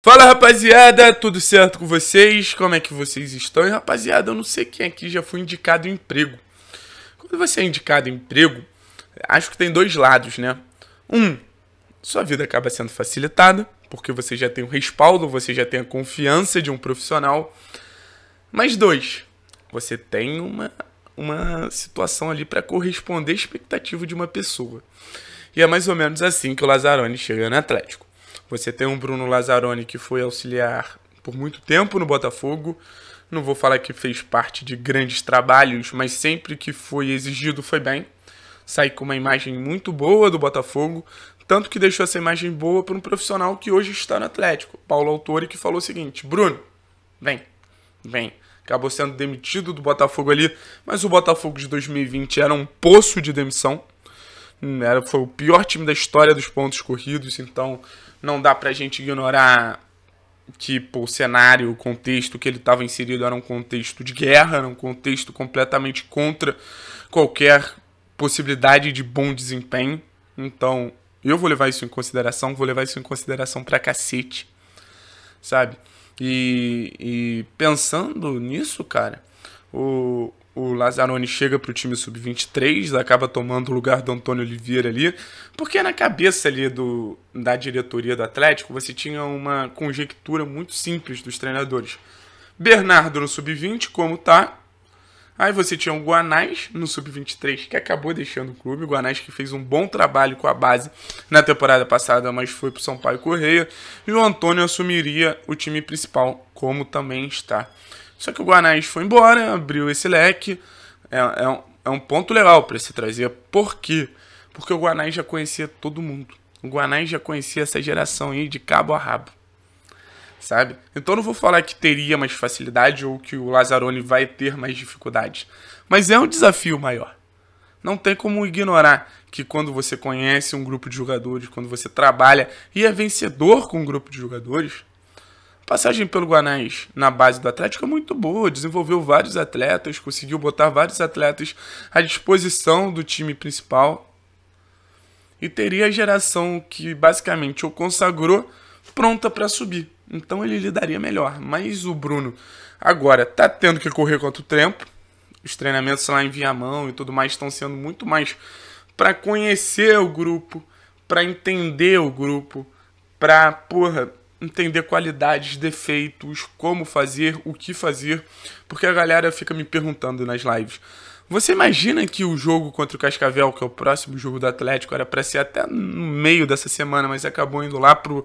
Fala rapaziada, tudo certo com vocês? Como é que vocês estão? E rapaziada, eu não sei quem aqui já foi indicado emprego. Quando você é indicado emprego, acho que tem dois lados, né? Um, sua vida acaba sendo facilitada, porque você já tem o respaldo, você já tem a confiança de um profissional. Mas dois, você tem uma, uma situação ali para corresponder à expectativa de uma pessoa. E é mais ou menos assim que o Lazzaroni chega no Atlético. Você tem um Bruno Lazzaroni que foi auxiliar por muito tempo no Botafogo. Não vou falar que fez parte de grandes trabalhos, mas sempre que foi exigido foi bem. Sai com uma imagem muito boa do Botafogo, tanto que deixou essa imagem boa para um profissional que hoje está no Atlético, Paulo Autori, que falou o seguinte: Bruno, vem, vem. Acabou sendo demitido do Botafogo ali, mas o Botafogo de 2020 era um poço de demissão. Era, foi o pior time da história dos pontos corridos, então não dá pra gente ignorar que o cenário, o contexto que ele estava inserido era um contexto de guerra, era um contexto completamente contra qualquer possibilidade de bom desempenho. Então, eu vou levar isso em consideração, vou levar isso em consideração pra cacete, sabe? E, e pensando nisso, cara, o, o Lazzaroni chega para o time sub-23, acaba tomando o lugar do Antônio Oliveira ali, porque na cabeça ali do, da diretoria do Atlético você tinha uma conjectura muito simples dos treinadores. Bernardo no sub-20, como tá? Aí você tinha o Guanais no sub-23, que acabou deixando o clube. O Guanais que fez um bom trabalho com a base na temporada passada, mas foi para o São Paulo Correia. E o Antônio assumiria o time principal, como também está. Só que o Guanais foi embora, abriu esse leque. É, é, um, é um ponto legal para se trazer. Por quê? Porque o Guanais já conhecia todo mundo. O Guanais já conhecia essa geração aí de cabo a rabo. Sabe? Então não vou falar que teria mais facilidade ou que o Lazzaroni vai ter mais dificuldades Mas é um desafio maior. Não tem como ignorar que quando você conhece um grupo de jogadores, quando você trabalha e é vencedor com um grupo de jogadores, Passagem pelo Guanais na base do Atlético é muito boa, desenvolveu vários atletas, conseguiu botar vários atletas à disposição do time principal. E teria a geração que basicamente o consagrou pronta para subir. Então ele lidaria melhor. Mas o Bruno agora tá tendo que correr contra o tempo. Os treinamentos lá em Viamão e tudo mais estão sendo muito mais para conhecer o grupo, para entender o grupo, para porra entender qualidades, defeitos, como fazer, o que fazer, porque a galera fica me perguntando nas lives. Você imagina que o jogo contra o Cascavel, que é o próximo jogo do Atlético, era para ser até no meio dessa semana, mas acabou indo lá pro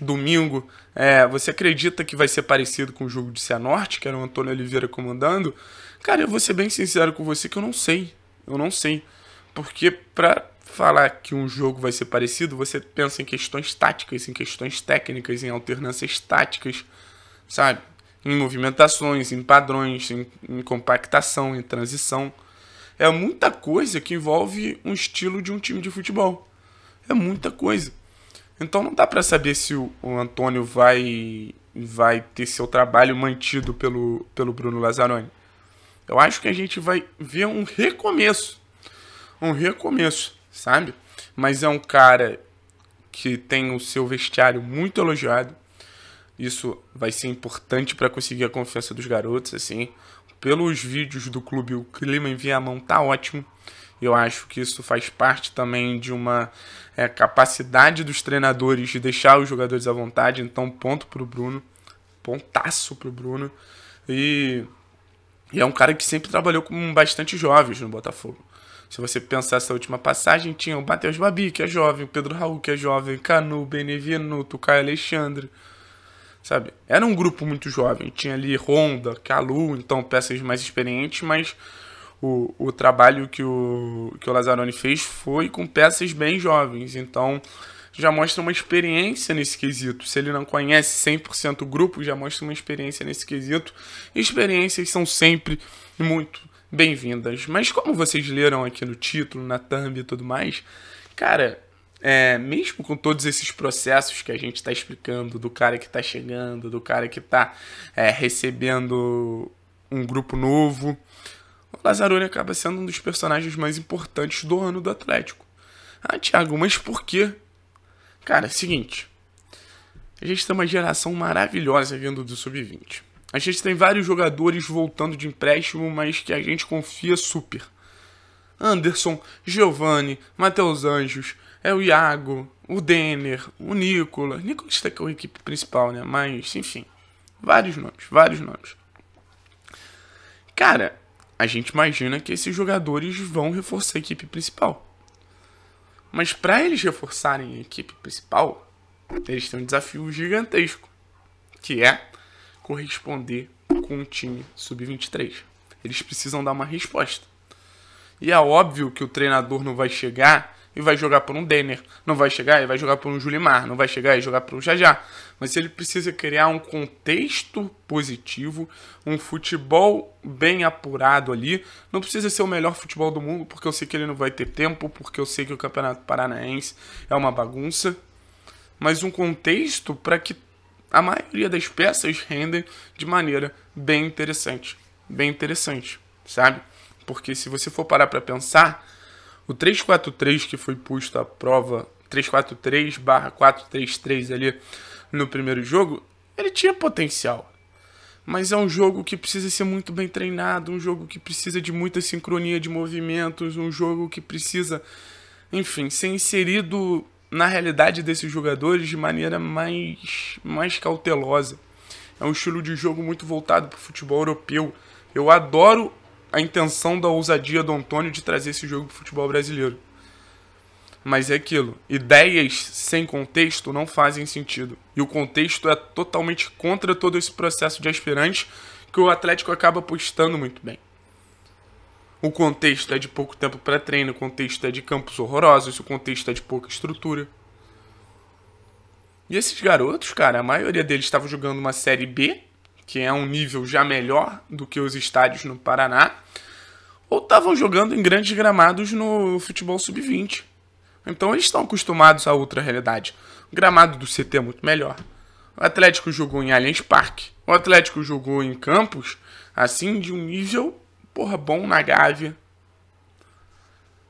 domingo. É, você acredita que vai ser parecido com o jogo de Cianorte, que era o Antônio Oliveira comandando? Cara, eu vou ser bem sincero com você que eu não sei. Eu não sei. Porque pra, falar que um jogo vai ser parecido, você pensa em questões táticas, em questões técnicas, em alternâncias táticas, sabe? Em movimentações, em padrões, em, em compactação, em transição. É muita coisa que envolve um estilo de um time de futebol. É muita coisa. Então não dá para saber se o, Antônio vai vai ter seu trabalho mantido pelo, pelo Bruno Lazzaroni. Eu acho que a gente vai ver um recomeço. Um recomeço sabe? Mas é um cara que tem o seu vestiário muito elogiado. Isso vai ser importante para conseguir a confiança dos garotos, assim. Pelos vídeos do clube, o clima em Viamão tá ótimo. Eu acho que isso faz parte também de uma é, capacidade dos treinadores de deixar os jogadores à vontade. Então, ponto pro Bruno. Pontaço pro Bruno. E, e é um cara que sempre trabalhou com bastante jovens no Botafogo. Se você pensar essa última passagem, tinha o Matheus Babi, que é jovem, o Pedro Raul, que é jovem, Canu, Benevenuto, Caio Alexandre. Sabe? Era um grupo muito jovem. Tinha ali Honda, Calu, então peças mais experientes, mas o, o trabalho que o, que o Lazzaroni fez foi com peças bem jovens. Então já mostra uma experiência nesse quesito. Se ele não conhece 100% o grupo, já mostra uma experiência nesse quesito. Experiências são sempre muito bem-vindas. Mas como vocês leram aqui no título, na thumb e tudo mais, cara, é, mesmo com todos esses processos que a gente está explicando, do cara que está chegando, do cara que está é, recebendo um grupo novo, o Lazzaroni acaba sendo um dos personagens mais importantes do ano do Atlético. Ah, Thiago, mas por quê? Cara, é o seguinte. A gente tem uma geração maravilhosa vindo do Sub-20. A gente tem vários jogadores voltando de empréstimo, mas que a gente confia super. Anderson, Giovanni, Matheus Anjos, é o Iago, o Denner, o Nicolas. Nicolas está com a equipe principal, né? Mas, enfim, vários nomes, vários nomes. Cara, a gente imagina que esses jogadores vão reforçar a equipe principal. Mas para eles reforçarem a equipe principal, eles têm um desafio gigantesco, que é corresponder com um time sub-23. Eles precisam dar uma resposta. E é óbvio que o treinador não vai chegar e vai jogar por um Denner. Não vai chegar e vai jogar por um Julimar. Não vai chegar e jogar por um Jajá. Mas ele precisa criar um contexto positivo, um futebol bem apurado ali. Não precisa ser o melhor futebol do mundo, porque eu sei que ele não vai ter tempo, porque eu sei que o Campeonato Paranaense é uma bagunça. Mas um contexto para que a maioria das peças rendem de maneira bem interessante. Bem interessante, sabe? Porque se você for parar para pensar, o 343 que foi posto à prova, 343 barra 433 ali no primeiro jogo, ele tinha potencial. Mas é um jogo que precisa ser muito bem treinado, um jogo que precisa de muita sincronia de movimentos, um jogo que precisa, enfim, ser inserido na realidade desses jogadores de maneira mais, mais cautelosa. É um estilo de jogo muito voltado para o futebol europeu. Eu adoro a intenção da ousadia do Antônio de trazer esse jogo para o futebol brasileiro. Mas é aquilo: ideias sem contexto não fazem sentido. E o contexto é totalmente contra todo esse processo de aspirantes que o Atlético acaba apostando muito bem. O contexto é de pouco tempo para treino, o contexto é de campos horrorosos, o contexto é de pouca estrutura. E esses garotos, cara, a maioria deles estava jogando uma Série B, que é um nível já melhor do que os estádios no Paraná, ou estavam jogando em grandes gramados no futebol sub-20. Então eles estão acostumados a outra realidade. O gramado do CT é muito melhor. O Atlético jogou em Allianz Parque. O Atlético jogou em campos, assim, de um nível porra, bom na Gávea.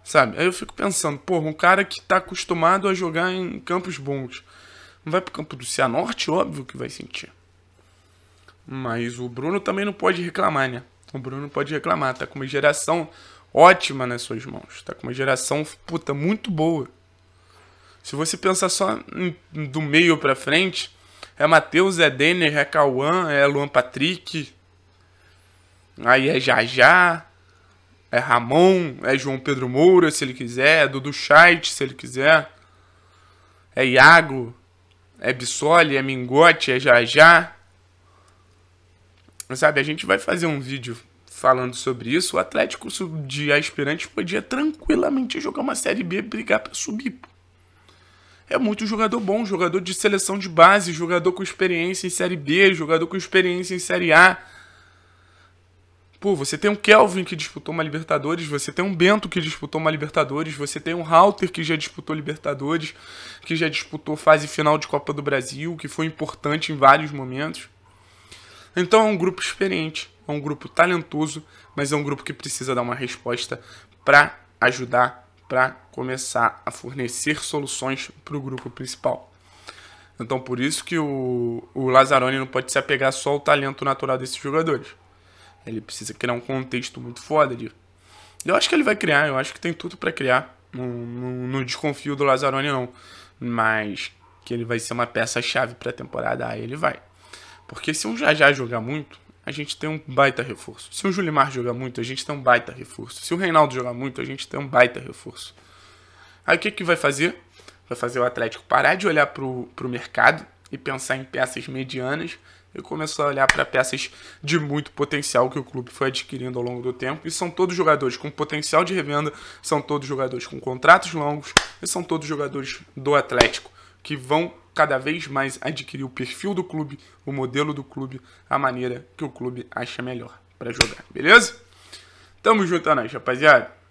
Sabe? Aí eu fico pensando, porra, um cara que tá acostumado a jogar em campos bons. Não vai pro campo do Cianorte, óbvio que vai sentir. Mas o Bruno também não pode reclamar, né? O Bruno não pode reclamar. Tá com uma geração ótima nas suas mãos. Tá com uma geração, puta, muito boa. Se você pensar só em, do meio pra frente, é Matheus, é Denner, é Cauã, é Luan Patrick, Aí é Jajá, é Ramon, é João Pedro Moura, se ele quiser, é Dudu Chait se ele quiser, é Iago, é Bissoli, é Mingote, é Jajá. Sabe, a gente vai fazer um vídeo falando sobre isso. O Atlético de aspirantes podia tranquilamente jogar uma Série B e brigar para subir. É muito jogador bom, jogador de seleção de base, jogador com experiência em Série B, jogador com experiência em Série A Pô, você tem um Kelvin que disputou uma Libertadores, você tem um Bento que disputou uma Libertadores, você tem um Halter que já disputou Libertadores, que já disputou fase final de Copa do Brasil, que foi importante em vários momentos. Então é um grupo experiente, é um grupo talentoso, mas é um grupo que precisa dar uma resposta para ajudar, para começar a fornecer soluções para o grupo principal. Então por isso que o, o Lazzaroni não pode se apegar só ao talento natural desses jogadores ele precisa criar um contexto muito foda ali. Eu acho que ele vai criar, eu acho que tem tudo para criar. Não, não, não, desconfio do Lazzaroni, não. Mas que ele vai ser uma peça-chave pra temporada, aí ele vai. Porque se um Jajá jogar muito, a gente tem um baita reforço. Se o Julimar jogar muito, a gente tem um baita reforço. Se o Reinaldo jogar muito, a gente tem um baita reforço. Aí o que, que vai fazer? Vai fazer o Atlético parar de olhar pro, pro mercado e pensar em peças medianas e começou a olhar para peças de muito potencial que o clube foi adquirindo ao longo do tempo. E são todos jogadores com potencial de revenda, são todos jogadores com contratos longos e são todos jogadores do Atlético que vão cada vez mais adquirir o perfil do clube, o modelo do clube, a maneira que o clube acha melhor para jogar, beleza? Tamo junto a é nós, rapaziada.